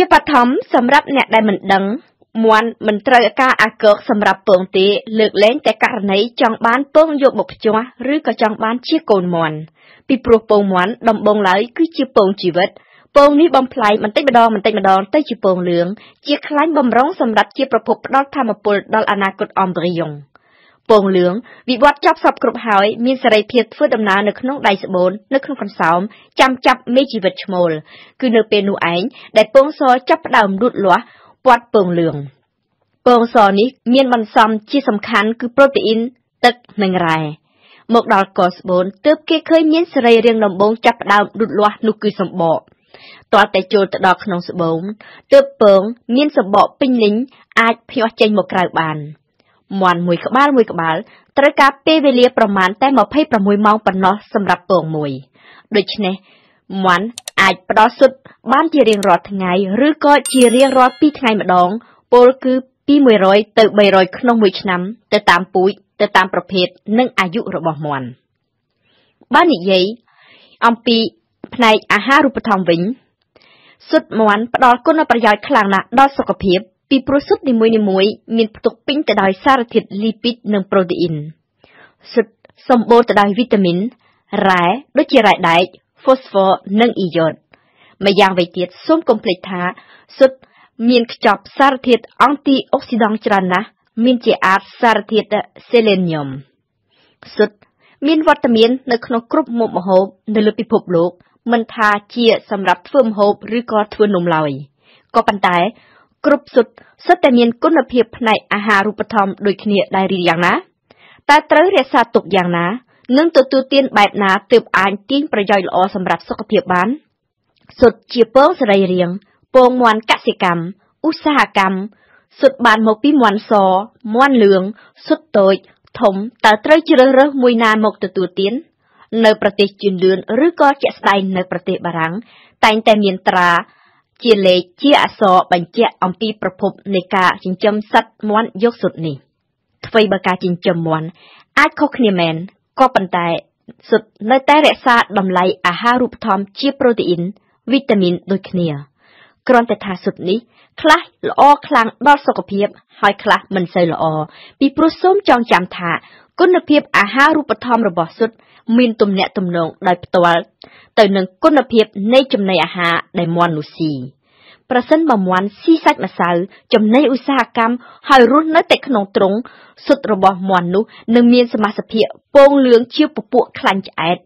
ជាបឋមសម្រាប់អ្នកដែលមិនដឹងមន់មិនត្រូវការអាកកសម្រាប់ពងទេលើកលែងតែករណីចង់បានពងយកមកភ្ជាស់ឬក៏ចង់បានជាកូនមន់ពីព្រោះពងមន់ដំបងឡើយគឺជាពងជីវិតពងនេះបំផ្លែងបន្តិចម្ដងបន្តិចម្ដងទៅជាពងលឿងជាខ្លាញ់បំរុងសម្រាប់ជាប្រភពផ្ដល់ធម្មពលដល់អនាគតអំប្រីយ៉ុង។ពងលឿងវិវត្តចប់សពគ្រប់ហើយ មានសេរីភាពធ្វើដំណើរនៅក្នុងដៃស្បូននៅក្នុងកន្សោមចាំចាប់មេជីវិតឈ្មោលគឺនៅពេលនោះឯងដែលពងសចាប់ផ្ដើមលូតលាស់ពាត់ពងលឿងពងសនេះមានបន្សំជាសំខាន់ គឺប្រូតេអ៊ីនទឹកនិងរ៉ែមកដល់កស្បូនទើបគេឃើញមានសរីរាង្គដំបងចាប់ផ្ដើមលូតលាស់នោះគឺសម្បកតាល់តែចូលទៅដល់ក្នុងស្បូនទើបពងមានសម្បកពេញលិញអាចភ្ញាស់ចេញមកក្រៅបាន។មាន់មួយក្បាលមួយក្បាលត្រូវការពេលវេលាប្រមាណតែ26ម៉ោងប៉ុណ្ណោះសម្រាប់ពងមួយដូច្នេះមាន់អាចផ្ដល់ស៊ុតបានជារៀងរាល់ថ្ងៃឬក៏ជារៀងរាល់2ថ្ងៃម្ដងពោលគឺពី100ទៅ300ក្នុងមួយឆ្នាំទៅតាមពូជទៅតាមប្រភេទនិងអាយុរបស់មាន់បើនិយាយអំពីផ្នែកអាហារូបត្ថម្ភវិញស៊ុតមាន់ផ្ដល់គុណប្រយោជន៍ខ្លាំងណាស់ដល់សុខភាពពីព្រោះស៊ុតនីមួយៗមានផ្ទុកពេញទៅដោយសារធាតុលីពីតនិងប្រូតេអ៊ីនស៊ុតសម្បូរទៅដោយវីតាមីនរ៉ែដូចជារ៉ែដែក phosphor និងអ៊ីយ៉ូតម្យ៉ាងវិញទៀតសូមកុំភ្លេចថាស៊ុតមានខ្ចប់សារធាតុអង់ទីអុកស៊ីដង់ច្រើនណាស់មានជាអាចសារធាតុសេលេនីយមស៊ុតមានវត្តមាននៅក្នុងគ្រប់មុខម្ហូប នៅលើពិភពលោកមិនថាជា សម្រាប់ធ្វើម្ហូប ឬក៏ធ្វើនំឡើយក៏ប៉ុន្តែគ្រប់សុទ្ធសិតតែមានគុណភាពផ្នែកអាហារូបត្ថម្ភដូចគ្នាដែរឬយ៉ាងណាតែត្រូវរក្សាទុកយ៉ាងណានិងទទួលទាន បែបណាទើបអាចទាញប្រយោជន៍ល្អសម្រាប់សុខភាពបាន សុទ្ធជាពងសរីរាង្គពងមន់កសិកម្មឧស្សាហកម្មសុទ្ធបានមកពីមន់សមន់លឿងសុទ្ធតូចធំតើត្រូវជ្រើសរើសមួយណាមកទទួលទាន នៅ ប្រទេសជឿនលឿនឬក៏ជាក់ស្ដែងនៅប្រទេសបារាំងតែងតែមានត្រាជាលេខជាអក្សរបញ្ជាក់អំពីប្រភព នៃការចិញ្ចឹមសត្វមាន់យកសុទ្ធនេះអ្វីបើការចិញ្ចឹមមាន់អាចខុសគ្នាមែនក៏ប៉ុន្តែសុទ្ធនៅ តែរក្សាតម្លៃអាហារូបត្ថម្ភជាប្រូតេអ៊ីនវីតាមីនដូចគ្នាគ្រាន់តែថាសុទ្ធនេះ ខ្លះល្អខ្លាំងដល់សុខភាព ហើយខ្លះមិនសូវល្អ ពីព្រោះសូមចងចាំថាគុណភាពអាហារូបត្ថម្ភរបស់សុទ្ធមានទំនាក់ទំនងដោយផ្ទាល់ទៅនឹងគុណភាពនៃចំណីអាហារដែលមាន់នោះស៊ីប្រសិនបើមាន់ស៊ីសាច់ម្សៅចំណីឧស្សាហកម្មហើយរស់នៅតែក្នុងទ្រុងសុទ្ធរបស់មាន់នោះនឹងមានសមាសភាពពងលឿងជាពពួកខ្លាញ់ឆ្អែត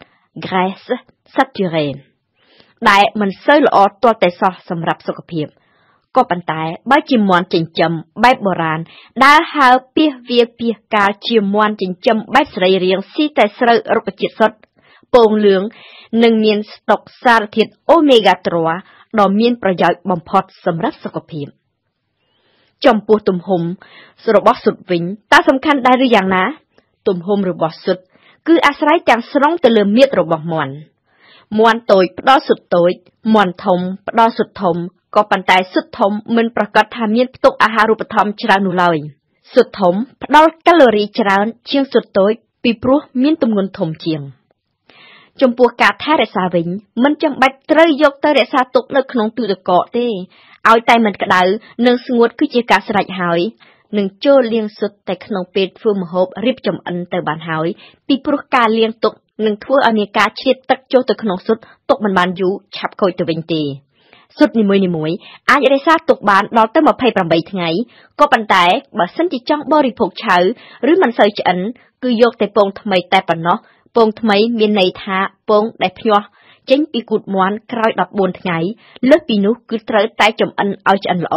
graisse saturée ដែលមិនសូវល្អទាល់តែសោះសម្រាប់សុខភាព។ក៏ប៉ុន្តែបើជាមន់ចិញ្ចឹមបែបបុរាណដើរហើរពាសវាពាសកាលជាមន់ចិញ្ចឹមបែបសរីរាង្គស៊ីតែស្រូវរុក្ខជាតិសុទ្ធពងលឿងនិងមានស្តុកសារធាតុអូមេហ្គា3ដ៏មានប្រយោជន៍បំផុតសម្រាប់សុខភាពចំពោះទំហំរបស់សុទ្ធវិញតើសំខាន់ដែរឬយ៉ាងណា ទំហំរបស់សុទ្ធគឺអាស្រ័យទាំងស្រុងទៅលើមាឌរបស់មន់មន់តូចផ្ដល់សុទ្ធតូចមន់ធំផ្ដល់សុទ្ធធំក៏ប៉ុន្តែសុទ្ធធំមិនប្រកាសថាមានផ្ទុកអាហារូបត្ថម្ភច្រើននោះឡើយសុទ្ធធំ ផ្ដល់កាឡូរីច្រើន ជាងសុទ្ធតូចពីព្រោះ មានទម្ងន់ធំជាង ចំពោះការថែរក្សាវិញមិនចាំបាច់ត្រូវយកទៅរក្សា ទុកនៅក្នុងទូទឹកកកទេឲ្យតែមិនក្តៅនិងស្ងួតគឺជាការស្រេចហើយនឹងចូលលាងសុទ្ធតែក្នុងពេលធ្វើម្ហូបរៀបចំអិនទៅបានហើយ ពីព្រោះការលាងទុកនឹងធ្វើឲ្យមានការជ្រាបទឹកចូលទៅក្នុងសុទ្ធទុកមិនបានយូរឆាប់ខូចទៅវិញទេស៊ុតនីមួយៗអាចរក្សាទុកបានដល់ទៅ28ថ្ងៃក៏ប៉ុន្តែបើសិនជាចង់ បរិភោគឆៅឬមិនសូវឆ្អិនគឺយក តែពង ថ្មី តែប៉ុណ្ណោះពង ថ្មី មានន័យថា ពង ដែលភ្ញាស់ចេញ ពីគូតមាន់ក្រោយ14ថ្ងៃលើសពីនោះ គឺត្រូវតែចំអិនឲ្យឆ្អិនល្អ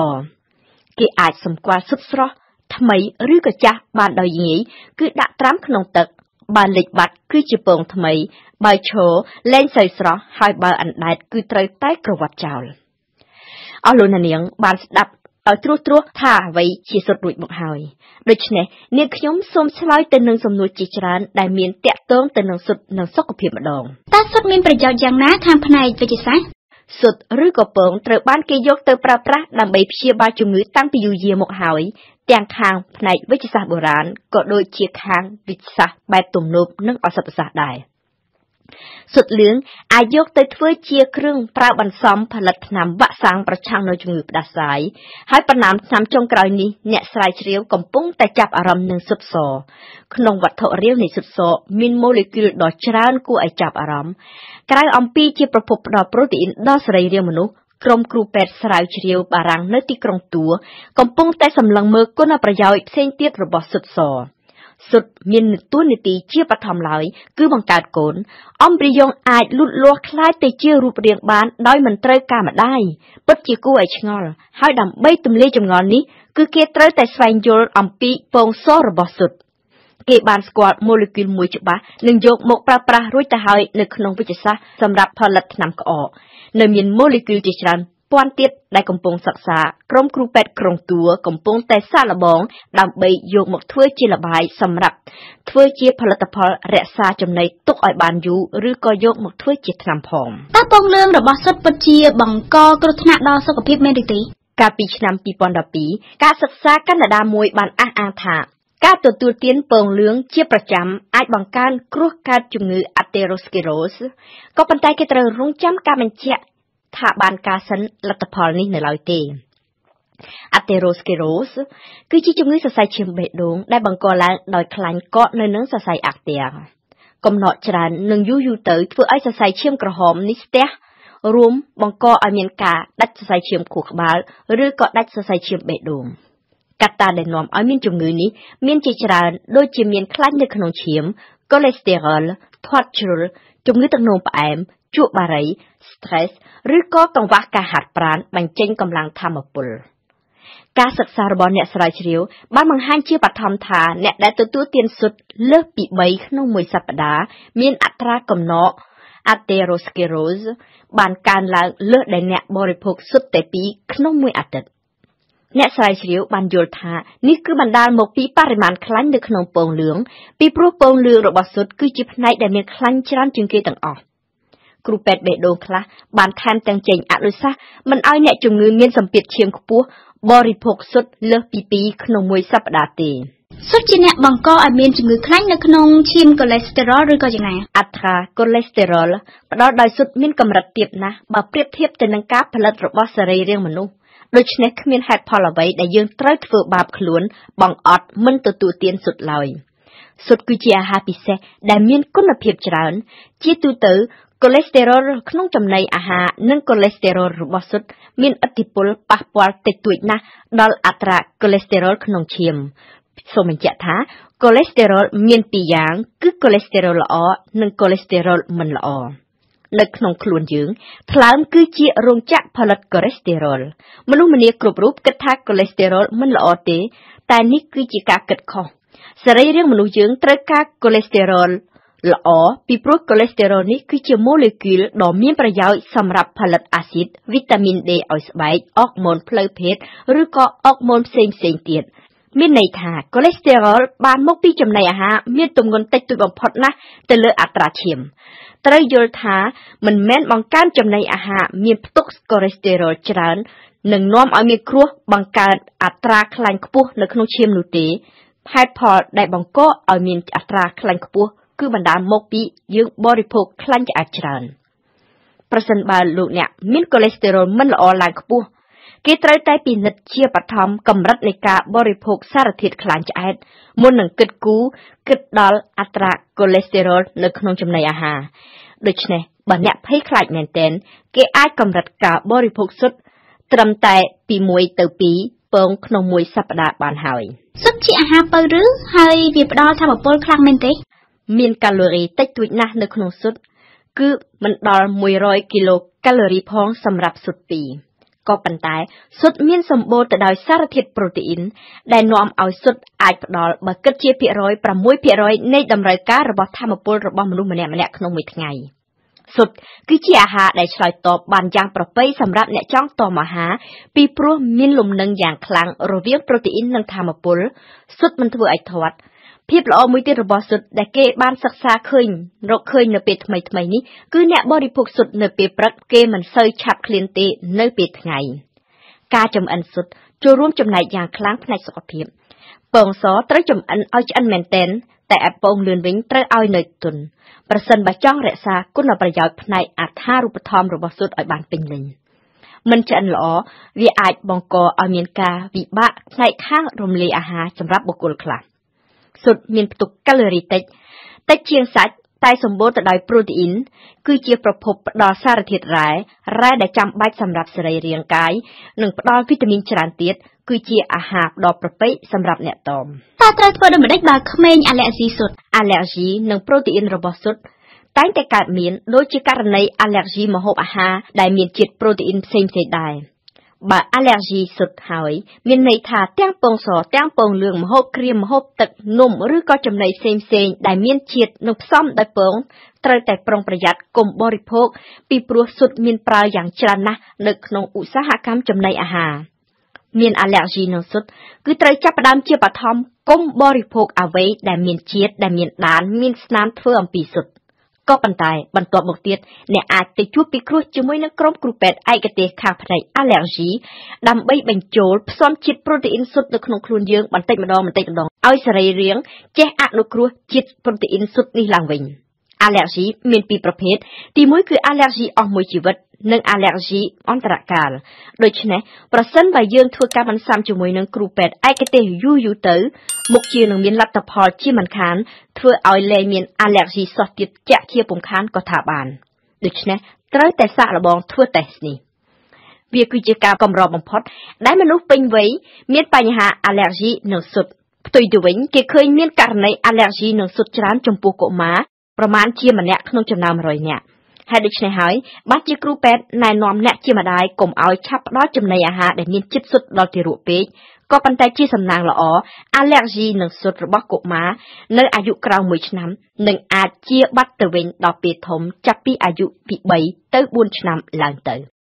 គេអាចសម្គាល់ស៊ុតស្រស់ថ្មី ឬក៏ចាស់បានដោយងាយគឺដាក់ត្រាំក្នុងទឹកបើលិចបាត់ គឺជាពង ថ្មី បើឈរលែងសូវស្រស់ហើយបើអណ្ដែតគឺត្រូវតែ ក្រវាត់ចោល។អស់លោកនាង បានស្ដាប់ឲ្យត្រួសត្រាសថាអ្វីជាសុទ្ធរួចមកហើយដូច្នេះនាងខ្ញុំសូមឆ្លើយទៅនឹងសំណួរជាច្រើនដែលមានតាក់ទងទៅនឹងសុទ្ធនិងសុខភាពម្ដងតើសុទ្ធមានប្រយោជន៍យ៉ាងណាខាងផ្នែកវិទ្យាសាស្ត្រសុទ្ធឬក៏ពងត្រូវបានគេយកទៅប្រើប្រាស់ដើម្បីព្យាបាលជំងឺតាំងពីយូរយារមកហើយទាំងខាងផ្នែកវិទ្យាសាស្ត្របុរាណក៏ដូចជាខាងវិទ្យាសាស្ត្របែបទំនើបនិងអសព្វសាស្ត្រដែរ។សុទ្ធលឿងអាចយកទៅធ្វើជាគ្រឿងប្រើបន្សំផលិតថ្នាំវ៉ាក់សាំងប្រឆាំងនឹងជំងឺផ្ដាសាយហើយប៉ុន្មានឆ្នាំចុងក្រោយនេះអ្នកស្រាវជ្រាវកំពុងតែចាប់អារម្មណ៍នឹងសុទ្ធសក្នុងវត្ថុរាវនៃសុទ្ធសមានម៉ូលេគុលដ៏ច្រើនគួរឲ្យចាប់អារម្មណ៍ក្រៅអំពីជាប្រភពផ្ដល់ប្រូតេអ៊ីនដល់សរីរាង្គមនុស្សក្រុមគ្រូពេទ្យស្រាវជ្រាវបារាំងនៅទីក្រុងទួកំពុងតែសម្លឹងមើលគុណប្រយោជន៍ផ្សេងទៀតរបស់សុទ្ធសសុទ្ធមានទួនាទីជាបឋមឡើយគឺបង្កើតកូន អំប្រយង អាចលូតលាស់คล้ายទៅជារូបរាងបានដោយមិនត្រូវការម្ដាយពិតជាគួរឲ្យឆ្ងល់ហើយដើម្បីទម្លាយចម្ងល់នេះគឺគេត្រូវតែស្វែងយល់អំពីពងសរបស់សុទ្ធគេបានស្គាល់ម៉ូលេគុលមួយច្បាស់និងយក មកប្រើប្រាស់រួចទៅហើយនៅក្នុងវិទ្យាសាស្ត្រសម្រាប់ផលិតថ្នាំក្អកនៅមានម៉ូលេគុលជាច្រើនពាន់ទៀតដែលកំពុងសិក្សាក្រុមគ្រូពេទ្យក្រុងតួកំពុងតែសាកល្បង ដើម្បីយកមកធ្វើជាលបាយសម្រាប់ធ្វើជា ផលិតផលរក្សាចំណីទុកឲ្យបានយូរឬក៏យកមកធ្វើជាថ្នាំផងតើពងលឿងរបស់សុទ្ធពិតជាបង្កគ្រោះថ្នាក់ដល់សុខភាពមែនឬទេកាលពីឆ្នាំ2012ការសិក្សាកាណាដាមួយបានអះអាងថា ការទទួលទានពងលឿងជាប្រចាំអាចបង្កើនគ្រោះកើតជំងឺ Atherosclerosis ក៏ប៉ុន្តែគេត្រូវរងចាំការបញ្ជាក់ថាបានការសិនលទ្ធផលនេះនៅឡើយទេអាតេរ៉ូស្កេរ៉ូសគឺជាជំងឺសរសៃឈាមបេះដូងដែលបង្កឡើងដោយខ្លាញ់កកនៅនឹងសរសៃអាក់ទាំងកំណត់ច្រើននិងយូរយូរទៅធ្វើឲ្យសរសៃឈាមក្រហម នេះស្ទះរួមបង្កឲ្យមានការដាច់សរសៃឈាមខួរក្បាលឬក៏ដាច់សរសៃឈាមបេះដូង កត្តាដែលនាំឲ្យមានជំងឺនេះមានជាច្រើនដូចជាមានខ្លាញ់នៅក្នុងឈាម cholesterol ធាត់ជ្រុលជំងឺទឹកនោមផ្អែមជក់បារី stress ឬក៏កង្វះការហាត់ប្រាណបញ្ចេញកម្លាំងធម្មពលការសិក្សារបស់អ្នកស្រាវជ្រាវបានបង្ហាញជាបឋមថា អ្នកដែលទទួលទានស៊ុតលើសពី3ក្នុងមួយសប្តាហ៍មានអត្រាកំណក atherosclerosis បានកើនឡើងលើសដែលអ្នកបរិភោគស៊ុតតែ2ក្នុងមួយអាទិត្យអ្នកស្រាវជ្រាវបានយល់ថានេះគឺបណ្ដាលមកពីបរិមាណខ្លាញ់នៅក្នុងពងលឿងពីព្រោះពងលឿងរបស់ស៊ុតគឺជាផ្នែកដែលមានខ្លាញ់ច្រើនជាងគេទាំងអស់។គ្រូពេទ្យបេះដូងខ្លះបានថែមទាំងចេញអនុសាសន៍មិនឲ្យអ្នកជំងឺមានសម្ពាធឈាមខ្ពស់បរិភោគស៊ុតលើសពី2ក្នុងមួយសប្តាហ៍ទេសុទ្ធជាអ្នកបង្កឲ្យមានជំងឺខ្លាញ់នៅក្នុងឈាមកូលេស្តេរ៉ុលឬក៏យ៉ាងណាអត្រាកូលេស្តេរ៉ុលផ្ដល់ដោយសុទ្ធមានកម្រិតទាបណាស់បើប្រៀបធៀបទៅនឹងការផលិតរបស់សរីរាង្គមនុស្សដូច្នេះគ្មានហេតុផលអ្វីដែលយើងត្រូវធ្វើបាបខ្លួនបង្អត់មិនទទួលទានសុទ្ធឡើយសុទ្ធគឺជាអាហារពិសេសដែលមានគុណភាពច្រើន ជាទូទៅូលេស្តេរ៉ុលក្នុងចំណីអាហារនិងកូលេស្តេរ៉ុលរបស់ស៊ុតមានឥទ្ធិពលប៉ះពាល់តិចតួចណាស់ដល់អត្រាកូលេស្តេរ៉ុលក្នុងឈាមសូមបញ្ជាក់ថាកូលេស្តេរ៉ុលមានពីរយ៉ាង គឺកូលេស្តេរ៉ុលល្អនិងកូលេស្តេរ៉ុលមិនល្អនៅក្នុងខ្លួនយើងថ្លើម គឺជារោងចក្រផលិតកូលេស្តេរ៉ុលមនុស្សម្នាគ្រប់រូបគិតថាកូលេស្តេរ៉ុលមិនល្អទេ តែនេះ គឺជាការគិតខុសសរីរាង្គមនុស្សយើងត្រូវការកូលេស្តេរ៉ុលល្អពីព្រោះកូឡេស្តេរ៉ុលនេះគឺជាម៉ូលេគុលដ៏មានប្រយោជន៍សម្រាប់ផលិតអាស៊ីតវីតាមីន D ឲ្យស្បែកអរម៉ូនផ្លូវភេទឬក៏អរម៉ូនផ្សេងផ្សេងទៀតមានន័យថាកូឡេស្តេរ៉ុលបានមកពីចំណីអាហារមានទម្ងន់តិចតួចបំផុតណាស់ទៅលើ អត្រាឈាម ត្រូវយល់ថាមិនមែនបង្កើនចំណីអាហារមានផ្ទុកកូឡេស្តេរ៉ុលច្រើននឹងនាំឲ្យមានគ្រោះបង្កើតអត្រាខ្លាញ់ខ្ពស់នៅក្នុងឈាមនោះទេហេតុផលដែលបង្កឲ្យមានអត្រាខ្លាញ់ខ្ពស់គឺបណ្ដាលមកពីយើង បរិភោគខ្លាញ់ឆ្អែតច្រើនប្រសិនបើលោកអ្នកមានកូលេស្តេរ៉ុលមិនល្អឡើងខ្ពស់គេត្រូវតែពិនិត្យជាបឋមកម្រិតនៃការ បរិភោគសារធាតុខ្លាញ់ឆ្អែតមុននឹងគិតគូរគិតដល់អត្រាកូលេស្តេរ៉ុលនៅក្នុងចំណីអាហារដូច្នេះបើអ្នកភ័យខ្លាចមែនទែនគេ អាចកម្រិតការ បរិភោគសុទ្ធត្រឹមតែពី1ទៅ2ពង ក្នុងមួយសប្តាហ៍បាន ហើយសុទ្ធជាអាហារពៅឬហើយវាផ្ដល់ថាមពលខ្លាំងមែនទេមានកាឡូរីតិចតួចណាស់នៅក្នុងស៊ុតគឺមិនដល់100គីឡូកាឡូរីផង សម្រាប់ស៊ុតពីរក៏ប៉ុន្តែស៊ុតមានសម្បូរទៅដោយសារធាតុប្រូតេអ៊ីន ដែលនាំឲ្យស៊ុតអាចផ្ដល់បើគិតជាភាគរយ6%នៃតម្រូវការរបស់ធម្មពលរបស់មនុស្សម្នាក់ៗក្នុងមួយថ្ងៃស៊ុតគឺជាអាហារដែលឆ្លើយតបបានយ៉ាង ប្រពៃសម្រាប់អ្នកចង់តមអាហារពីព្រោះមានលំនឹងយ៉ាងខ្លាំងរវាង ប្រូតេអ៊ីននិងធម្មពលស៊ុតមិនធ្វើឲ្យធាត់ភាពល្អមួយទៀតរបស់ស៊ុតដែលគេបានសិក្សាឃើញរកឃើញនៅពេលថ្មីថ្មីនេះគឺអ្នកបរិភោគស៊ុតនៅពេលព្រឹកគេមិនសូវឆាប់ឃ្លានទេនៅពេលថ្ងៃការចំអិនស៊ុតចូលរួមចំណែកយ៉ាងខ្លាំងផ្នែកសុខភាពពងសត្រូវចំអិនឲ្យឆ្អិនមែនតែនតែអពងលឿនវិញត្រូវឲ្យនៅទុនប្រសិនបើចង់រក្សាគុណប្រយោជន៍ផ្នែកអថារូបធម្មរបស់ស៊ុតឲ្យបានពេញលេញមិនឆ្អិនល្អវាអាចបង្កឲ្យមានការវិបាកផ្នែកខាងរំលាយអាហារសម្រាប់បុគ្គលខ្លះ។ស៊ុតមានផ្ទុកកាឡូរីតិច តិចជាងសាច់តែសម្បូរទៅដោយប្រូតេអ៊ីន គឺជាប្រភពផ្ដល់សារធាតុរ៉ែរ៉ែដែលចាំបាច់សម្រាប់សរីរាង្គកាយនិងផ្ដល់វីតាមីនច្រើនទៀតគឺជាអាហារដ៏ប្រពៃសម្រាប់អ្នកតមតើត្រូវធ្វើដូចម្តេចបើក្មេងអាឡែស៊ីស៊ុតអាឡែស៊ីនិងប្រូតេអ៊ីនរបស់ស៊ុតតែងតែកើតមានដូចជាករណីអាឡែស៊ីម្ហូបអាហារដែលមានជាតិប្រូតេអ៊ីនផ្សេងៗដែរបើអាឡែស៊ីសុទ្ធហើយ មានន័យថាទាំងពងសទាំងពងលឿងម្ហូបក្រៀមម្ហូបទឹកនំ ឬក៏ចំណីផ្សេងផ្សេងដែលមានជាតិនិងផ្សំដោយពងត្រូវតែប្រុងប្រយ័ត្នកុំបរិភោគពីព្រោះសុទ្ធមានប្រើយ៉ាងច្រើនណាស់នៅក្នុងឧស្សាហកម្មចំណីអាហារមានអាឡែស៊ីនឹងសុទ្ធគឺត្រូវចាប់ផ្ដើមជាបឋមកុំបរិភោគអ្វីដែលមានជាតិដែលមានដានមានស្នាមធ្វើអំពីសុទ្ធក៏ប៉ុន្តែបន្ទាប់មកទៀតអ្នកអាចទៅជួបពិគ្រោះជាមួយនឹងក្រុមគ្រូពេទ្យឯកទេសខាងផ្នែក allergy ដើម្បីបញ្ចូលផ្សំជាតិប្រូតេអ៊ីនស៊ុតនៅក្នុងខ្លួនយើងបន្តិចម្ដងបន្តិចម្ដងឲ្យសរីរាង្គចេះអនុគ្រោះជាតិប្រូតេអ៊ីនស៊ុតនេះឡើងវិញ allergy មានពីរប្រភេទទីមួយគឺ allergy អស់មួយជីវិតនិងអាឡែហ្ស៊ីអន្តរកាលដូច្នេះប្រសិនបើយើងធ្វើការបន្សាំជាមួយនឹងគ្រូពេទ្យឯកទេសយូរយូរទៅមុខជានឹងមានលទ្ធផលជាមិនខានធ្វើឲ្យលែងមានអាឡែហ្ស៊ីសោះទៀតចាក់ជាពុំខានក៏ថាបានដូច្នេះត្រូវតែសាកល្បងធ្វើតេស្តនេះវាគឺជាការកម្របំផុតដែលមនុស្សពេញវ័យមានបញ្ហាអាឡែហ្ស៊ីនិងសុទ្ធផ្ទុយទៅវិញគេឃើញមានករណីអាឡែហ្ស៊ីនិងសុទ្ធច្រើនចំពោះកុមារប្រមាណជាម្នាក់ក្នុងចំណោម100នាក់ហើយដូច្នេះហើយបាទជាគ្រូពេទ្យណែនាំអ្នកជាម្ដាយកុំឲ្យឆាប់ផ្ដល់ចំណីអាហារដែលមានជាតិស៊ុតដល់ទារកពេកក៏ប៉ុន្តែជាសំណាងល្អអាឡែរជីនឹងស៊ុតរបស់កុមារនៅអាយុក្រោម1ឆ្នាំនឹងអាចជាបាត់ទៅវិញដល់ពេលធំចាប់ពីអាយុពី3ទៅ4ឆ្នាំឡើងទៅ។